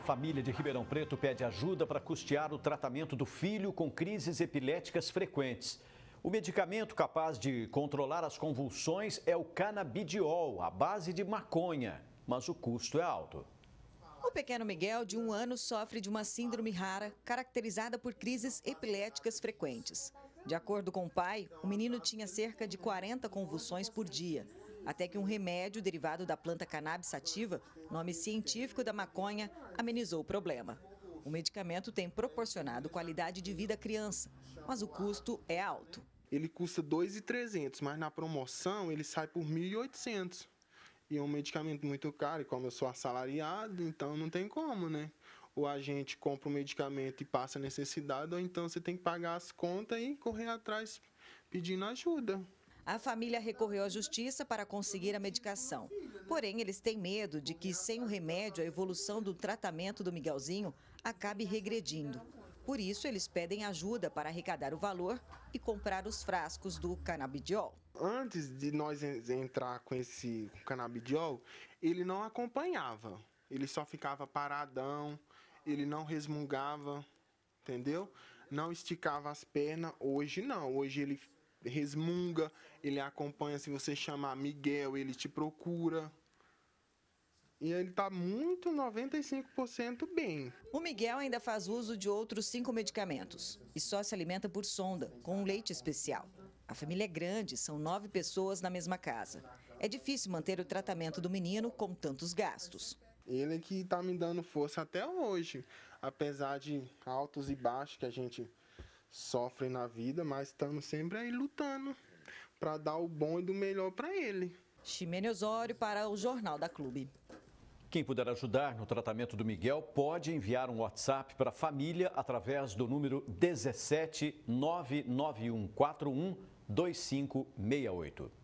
família de Ribeirão Preto pede ajuda para custear o tratamento do filho com crises epiléticas frequentes. O medicamento capaz de controlar as convulsões é o canabidiol, à base de maconha, mas o custo é alto. O pequeno Miguel, de um ano, sofre de uma síndrome rara, caracterizada por crises epiléticas frequentes. De acordo com o pai, o menino tinha cerca de 40 convulsões por dia até que um remédio derivado da planta cannabis sativa, nome científico da maconha, amenizou o problema. O medicamento tem proporcionado qualidade de vida à criança, mas o custo é alto. Ele custa 2.300, mas na promoção ele sai por 1.800. E é um medicamento muito caro, e como eu sou assalariado, então não tem como, né? Ou a gente compra o medicamento e passa necessidade, ou então você tem que pagar as contas e correr atrás pedindo ajuda. A família recorreu à justiça para conseguir a medicação. Porém, eles têm medo de que, sem o remédio, a evolução do tratamento do Miguelzinho acabe regredindo. Por isso, eles pedem ajuda para arrecadar o valor e comprar os frascos do canabidiol. Antes de nós entrar com esse canabidiol, ele não acompanhava. Ele só ficava paradão, ele não resmungava, entendeu? Não esticava as pernas. Hoje não, hoje ele resmunga, ele acompanha se você chamar Miguel, ele te procura. E ele está muito 95% bem. O Miguel ainda faz uso de outros cinco medicamentos e só se alimenta por sonda, com um leite especial. A família é grande, são nove pessoas na mesma casa. É difícil manter o tratamento do menino com tantos gastos. Ele que está me dando força até hoje, apesar de altos e baixos que a gente sofrem na vida, mas estamos sempre aí lutando para dar o bom e do melhor para ele. Ximene Osório para o Jornal da Clube. Quem puder ajudar no tratamento do Miguel pode enviar um WhatsApp para a família através do número 17 99141 2568.